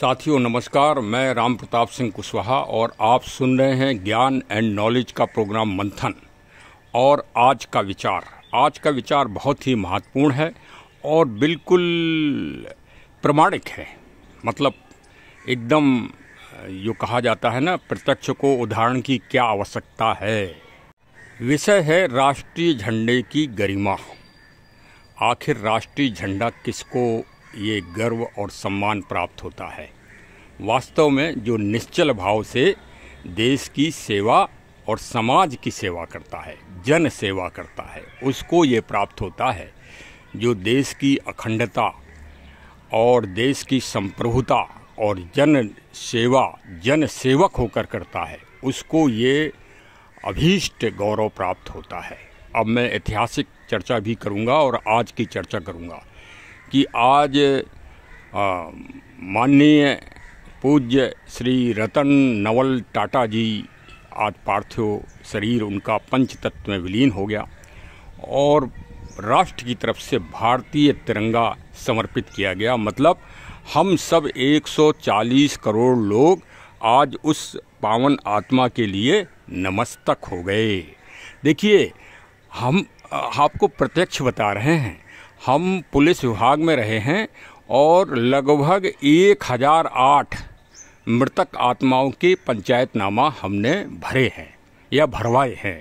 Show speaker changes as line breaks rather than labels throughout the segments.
साथियों नमस्कार मैं राम प्रताप सिंह कुशवाहा और आप सुन रहे हैं ज्ञान एंड नॉलेज का प्रोग्राम मंथन और आज का विचार आज का विचार बहुत ही महत्वपूर्ण है और बिल्कुल प्रमाणिक है मतलब एकदम जो कहा जाता है ना प्रत्यक्ष को उदाहरण की क्या आवश्यकता है विषय है राष्ट्रीय झंडे की गरिमा आखिर राष्ट्रीय झंडा किसको ये गर्व और सम्मान प्राप्त होता है वास्तव में जो निश्चल भाव से देश की सेवा और समाज की सेवा करता है जन सेवा करता है उसको ये प्राप्त होता है जो देश की अखंडता और देश की संप्रभुता और जन सेवा जन सेवक होकर करता है उसको ये अभीष्ट गौरव प्राप्त होता है अब मैं ऐतिहासिक चर्चा भी करूँगा और आज की चर्चा करूँगा कि आज माननीय पूज्य श्री रतन नवल टाटा जी आज पार्थिव शरीर उनका पंच तत्व में विलीन हो गया और राष्ट्र की तरफ से भारतीय तिरंगा समर्पित किया गया मतलब हम सब 140 करोड़ लोग आज उस पावन आत्मा के लिए नमस्तक हो गए देखिए हम आपको प्रत्यक्ष बता रहे हैं हम पुलिस विभाग में रहे हैं और लगभग एक हज़ार आठ मृतक आत्माओं के पंचायतनामा हमने भरे हैं या भरवाए हैं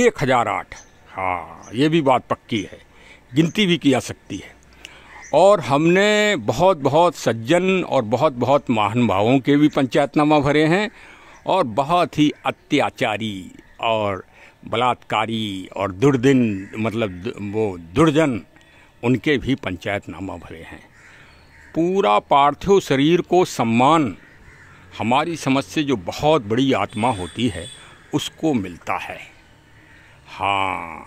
एक हज़ार आठ हाँ ये भी बात पक्की है गिनती भी की जा सकती है और हमने बहुत बहुत सज्जन और बहुत बहुत महानुभावों के भी पंचायतनामा भरे हैं और बहुत ही अत्याचारी और बलात्कारी और दुर्दिन मतलब वो दुर्जन उनके भी पंचायतनामा भरे हैं पूरा पार्थिव शरीर को सम्मान हमारी समझ से जो बहुत बड़ी आत्मा होती है उसको मिलता है हाँ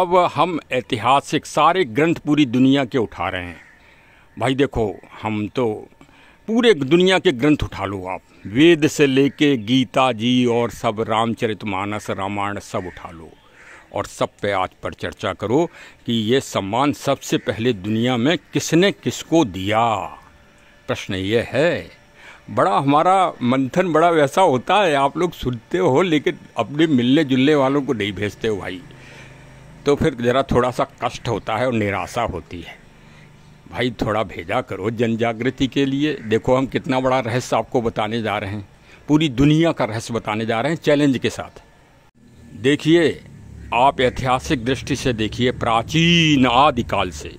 अब हम ऐतिहासिक सारे ग्रंथ पूरी दुनिया के उठा रहे हैं भाई देखो हम तो पूरे दुनिया के ग्रंथ उठा लो आप वेद से लेके गीता जी और सब रामचरितमानस रामायण सब उठा लो और सब पे आज पर चर्चा करो कि ये सम्मान सबसे पहले दुनिया में किसने किसको दिया प्रश्न ये है बड़ा हमारा मंथन बड़ा वैसा होता है आप लोग सुनते हो लेकिन अपने मिलने जुलने वालों को नहीं भेजते हो भाई तो फिर ज़रा थोड़ा सा कष्ट होता है और निराशा होती है भाई थोड़ा भेजा करो जन जागृति के लिए देखो हम कितना बड़ा रहस्य आपको बताने जा रहे हैं पूरी दुनिया का रहस्य बताने जा रहे हैं चैलेंज के साथ देखिए आप ऐतिहासिक दृष्टि से देखिए प्राचीन आदिकाल से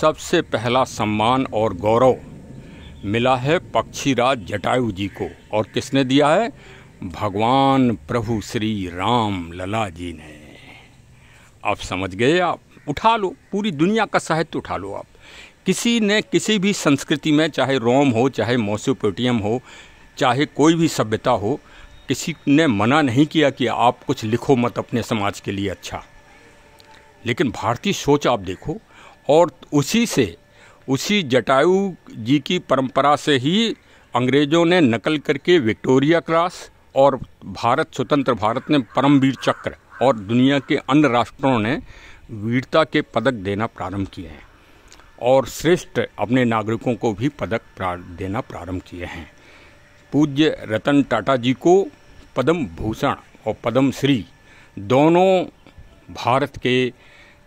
सबसे पहला सम्मान और गौरव मिला है पक्षीराज जटायु जी को और किसने दिया है भगवान प्रभु श्री राम लला जी ने आप समझ गए आप उठा लो पूरी दुनिया का साहित्य उठा लो आप किसी ने किसी भी संस्कृति में चाहे रोम हो चाहे मोसोपोटियम हो चाहे कोई भी सभ्यता हो किसी ने मना नहीं किया कि आप कुछ लिखो मत अपने समाज के लिए अच्छा लेकिन भारतीय सोच आप देखो और उसी से उसी जटायु जी की परंपरा से ही अंग्रेज़ों ने नकल करके विक्टोरिया क्रॉस और भारत स्वतंत्र भारत ने परमवीर चक्र और दुनिया के अन्य राष्ट्रों ने वीरता के पदक देना प्रारंभ किए हैं और श्रेष्ठ अपने नागरिकों को भी पदक देना प्रारंभ किए हैं पूज्य रतन टाटा जी को पद्म भूषण और पद्म श्री दोनों भारत के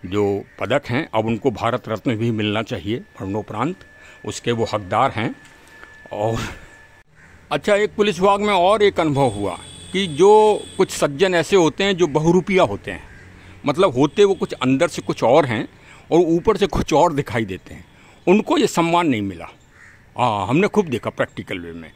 जो पदक हैं अब उनको भारत रत्न भी मिलना चाहिए मरणोपरांत उसके वो हकदार हैं और अच्छा एक पुलिस विभाग में और एक अनुभव हुआ कि जो कुछ सज्जन ऐसे होते हैं जो बहुरूपिया होते हैं मतलब होते वो कुछ अंदर से कुछ और हैं और ऊपर से कुछ और दिखाई देते हैं उनको ये सम्मान नहीं मिला हाँ हमने खूब देखा प्रैक्टिकल वे में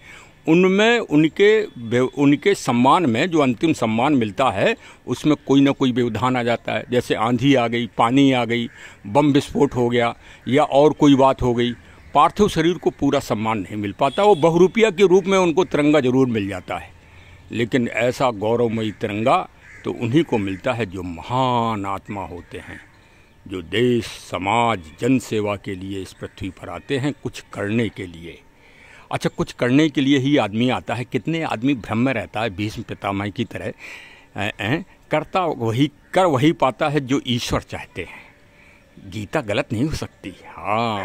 उनमें उनके उनके सम्मान में जो अंतिम सम्मान मिलता है उसमें कोई ना कोई व्यवधान आ जाता है जैसे आंधी आ गई पानी आ गई बम विस्फोट हो गया या और कोई बात हो गई पार्थिव शरीर को पूरा सम्मान नहीं मिल पाता वो बहुरूपिया के रूप में उनको तिरंगा जरूर मिल जाता है लेकिन ऐसा गौरवमयी तिरंगा तो उन्हीं को मिलता है जो महान आत्मा होते हैं जो देश समाज जन सेवा के लिए इस पृथ्वी पर आते हैं कुछ करने के लिए अच्छा कुछ करने के लिए ही आदमी आता है कितने आदमी भ्रम में रहता है भीष्म पितामह की तरह ए, ए, करता वही कर वही पाता है जो ईश्वर चाहते हैं गीता गलत नहीं हो सकती हाँ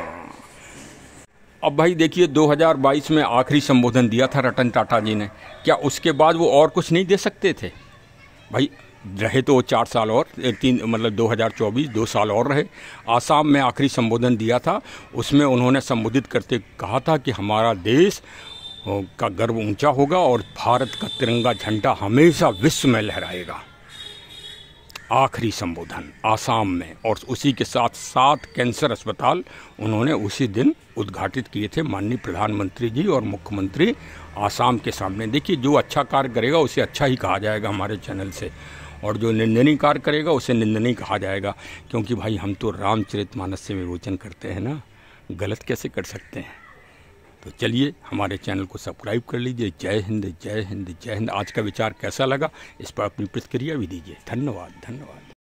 अब भाई देखिए 2022 में आखिरी संबोधन दिया था रतन टाटा जी ने क्या उसके बाद वो और कुछ नहीं दे सकते थे भाई रहे तो वो चार साल और तीन मतलब 2024 दो साल और रहे आसाम में आखिरी संबोधन दिया था उसमें उन्होंने संबोधित करते कहा था कि हमारा देश का गर्व ऊंचा होगा और भारत का तिरंगा झंडा हमेशा विश्व में लहराएगा आखिरी संबोधन आसाम में और उसी के साथ सात कैंसर अस्पताल उन्होंने उसी दिन उद्घाटित किए थे माननीय प्रधानमंत्री जी और मुख्यमंत्री आसाम के सामने देखिए जो अच्छा कार्य करेगा उसे अच्छा ही कहा जाएगा हमारे चैनल से और जो निंदनीय कार्य करेगा उसे निंदनीय कहा जाएगा क्योंकि भाई हम तो रामचरित मानस से विवोचन करते हैं ना गलत कैसे कर सकते हैं तो चलिए हमारे चैनल को सब्सक्राइब कर लीजिए जय हिंद जय हिंद जय हिंद आज का विचार कैसा लगा इस पर अपनी प्रतिक्रिया भी दीजिए धन्यवाद धन्यवाद